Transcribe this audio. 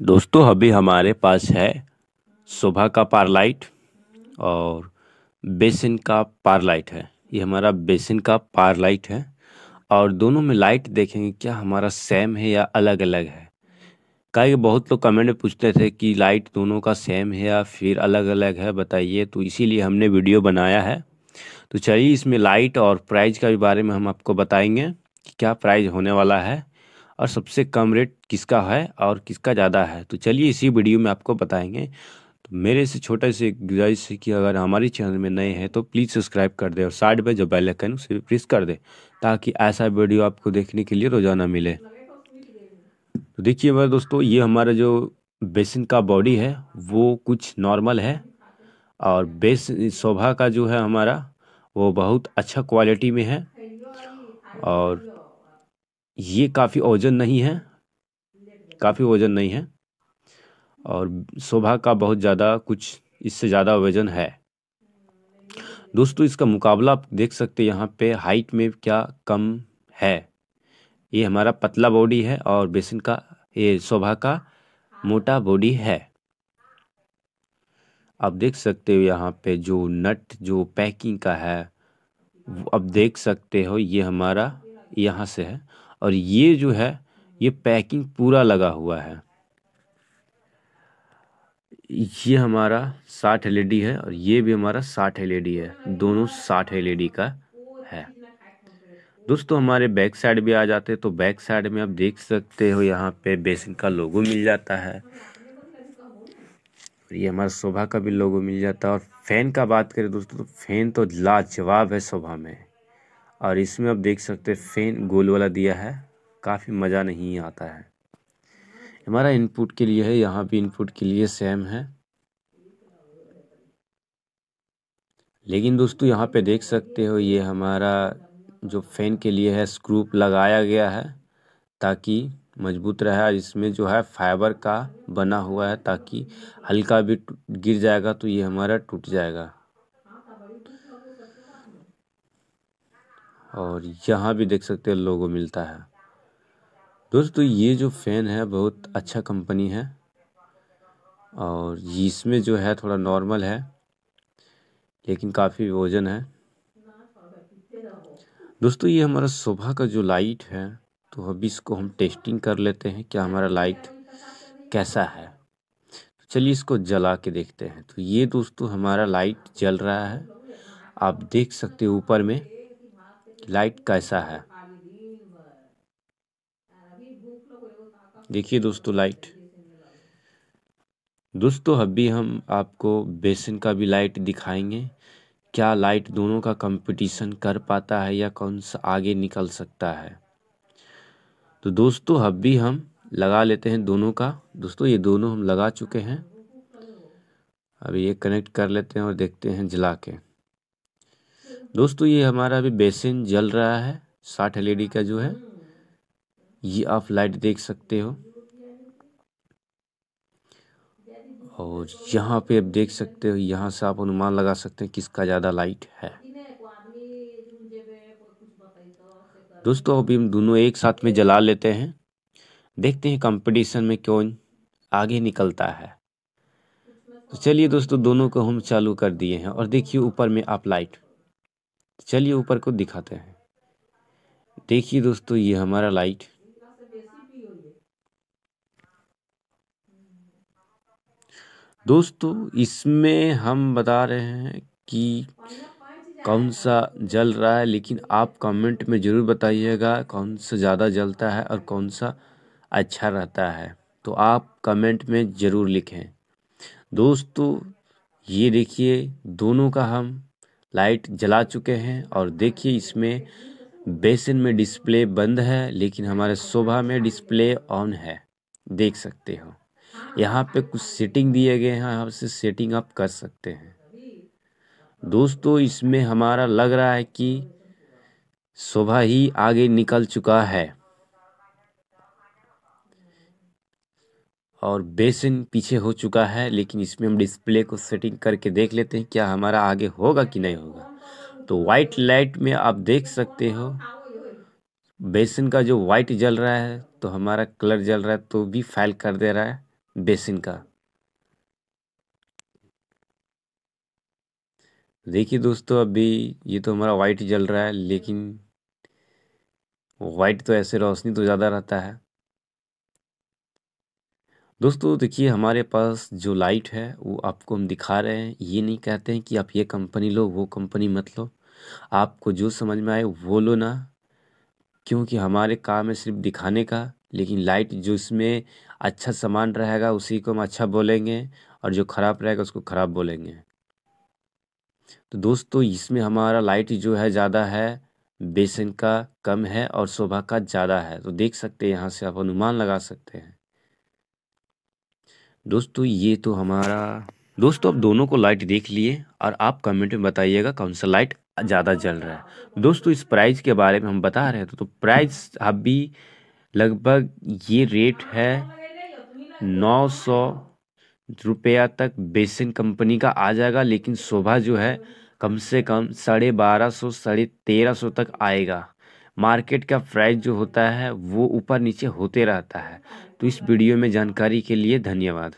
दोस्तों अभी हमारे पास है सुबह का पारलाइट और बेसिन का पारलाइट है ये हमारा बेसिन का पारलाइट है और दोनों में लाइट देखेंगे क्या हमारा सेम है या अलग अलग है कहे बहुत लोग कमेंट में पूछते थे कि लाइट दोनों का सेम है या फिर अलग अलग है बताइए तो इसीलिए हमने वीडियो बनाया है तो चलिए इसमें लाइट और प्राइज का भी बारे में हम आपको बताएंगे कि क्या प्राइज होने वाला है और सबसे कम रेट किसका है और किसका ज़्यादा है तो चलिए इसी वीडियो में आपको बताएंगे तो मेरे से छोटा से गुजारिश है कि अगर हमारे चैनल में नए हैं तो प्लीज़ सब्सक्राइब कर दे और साइड पर जो बेल आइकन उसे भी प्रेस कर दे ताकि ऐसा वीडियो आपको देखने के लिए रोज़ाना मिले तो देखिए मेरे दोस्तों ये हमारा जो बेसिन का बॉडी है वो कुछ नॉर्मल है और बेस शोभा का जो है हमारा वो बहुत अच्छा क्वालिटी में है और ये काफ़ी ओजन नहीं है काफ़ी वजन नहीं है और शोभा का बहुत ज़्यादा कुछ इससे ज़्यादा वजन है दोस्तों इसका मुकाबला आप देख सकते यहाँ पे हाइट में क्या कम है ये हमारा पतला बॉडी है और बेसन का ये शोभा का मोटा बॉडी है आप देख सकते हो यहाँ पे जो नट जो पैकिंग का है अब देख सकते हो ये हमारा यहाँ से है और ये जो है ये पैकिंग पूरा लगा हुआ है ये हमारा साठ एल है और ये भी हमारा साठ एल है दोनों साठ एल का है दोस्तों हमारे बैक साइड भी आ जाते हैं तो बैक साइड में आप देख सकते हो यहाँ पे बेसिन का लोगो मिल जाता है और ये हमारा शोभा का भी लोगो मिल जाता है और फैन का बात करें दोस्तों तो फैन तो लाजवाब है शोभा में और इसमें आप देख सकते हैं फैन गोल वाला दिया है काफ़ी मज़ा नहीं आता है हमारा इनपुट के लिए है यहाँ भी इनपुट के लिए सेम है लेकिन दोस्तों यहाँ पे देख सकते हो ये हमारा जो फैन के लिए है स्क्रूप लगाया गया है ताकि मजबूत रहे और इसमें जो है फाइबर का बना हुआ है ताकि हल्का भी गिर जाएगा तो ये हमारा टूट जाएगा और यहाँ भी देख सकते हैं लोगो मिलता है दोस्तों ये जो फ़ैन है बहुत अच्छा कंपनी है और इसमें जो है थोड़ा नॉर्मल है लेकिन काफ़ी वजन है दोस्तों ये हमारा सुबह का जो लाइट है तो अभी इसको हम टेस्टिंग कर लेते हैं क्या हमारा लाइट कैसा है तो चलिए इसको जला के देखते हैं तो ये दोस्तों हमारा लाइट जल रहा है आप देख सकते हो ऊपर में लाइट कैसा है देखिए दोस्तों लाइट दोस्तों अभी हम आपको बेसन का भी लाइट दिखाएंगे क्या लाइट दोनों का कंपटीशन कर पाता है या कौन सा आगे निकल सकता है तो दोस्तों अभी हम लगा लेते हैं दोनों का दोस्तों ये दोनों हम लगा चुके हैं अब ये कनेक्ट कर लेते हैं और देखते हैं जला के दोस्तों ये हमारा अभी बेसिन जल रहा है साठ एल का जो है ये आप लाइट देख सकते हो और यहाँ पे आप देख सकते हो यहाँ से आप अनुमान लगा सकते हैं किसका ज़्यादा लाइट है दोस्तों अभी हम दोनों एक साथ में जला लेते हैं देखते हैं कंपटीशन में कौन आगे निकलता है तो चलिए दोस्तों दोनों को हम चालू कर दिए हैं और देखिए ऊपर में आप लाइट चलिए ऊपर को दिखाते हैं देखिए दोस्तों ये हमारा लाइट दोस्तों इसमें हम बता रहे हैं कि कौन सा जल रहा है लेकिन आप कमेंट में ज़रूर बताइएगा कौन सा ज़्यादा जलता है और कौन सा अच्छा रहता है तो आप कमेंट में ज़रूर लिखें दोस्तों ये देखिए दोनों का हम लाइट जला चुके हैं और देखिए इसमें बेसिन में डिस्प्ले बंद है लेकिन हमारे शोभा में डिस्प्ले ऑन है देख सकते हो यहाँ पे कुछ सेटिंग दिए गए हैं यहाँ से सेटिंग आप कर सकते हैं दोस्तों इसमें हमारा लग रहा है कि शोभा ही आगे निकल चुका है और बेसिन पीछे हो चुका है लेकिन इसमें हम डिस्प्ले को सेटिंग करके देख लेते हैं क्या हमारा आगे होगा कि नहीं होगा तो वाइट लाइट में आप देख सकते हो बेसिन का जो वाइट जल रहा है तो हमारा कलर जल रहा है तो भी फाइल कर दे रहा है बेसिन का देखिए दोस्तों अभी ये तो हमारा वाइट जल रहा है लेकिन वाइट तो ऐसे रोशनी तो ज़्यादा रहता है दोस्तों देखिए हमारे पास जो लाइट है वो आपको हम दिखा रहे हैं ये नहीं कहते हैं कि आप ये कंपनी लो वो कंपनी मत लो आपको जो समझ में आए वो लो ना क्योंकि हमारे काम है सिर्फ दिखाने का लेकिन लाइट जो इसमें अच्छा सामान रहेगा उसी को हम अच्छा बोलेंगे और जो ख़राब रहेगा उसको ख़राब बोलेंगे तो दोस्तों इसमें हमारा लाइट जो है ज़्यादा है बेसन का कम है और शोभा का ज़्यादा है तो देख सकते हैं यहाँ से आप अनुमान लगा सकते हैं दोस्तों ये तो हमारा दोस्तों अब दोनों को लाइट देख लिए और आप कमेंट में बताइएगा कौन सा लाइट ज़्यादा जल रहा है दोस्तों इस प्राइस के बारे में हम बता रहे थे तो प्राइस तो अभी लगभग ये रेट है नौ सौ रुपया तक बेसिन कंपनी का आ जाएगा लेकिन शोभा जो है कम से कम साढ़े बारह सौ साढ़े तेरह सौ तक आएगा मार्केट का प्राइस जो होता है वो ऊपर नीचे होते रहता है तो इस वीडियो में जानकारी के लिए धन्यवाद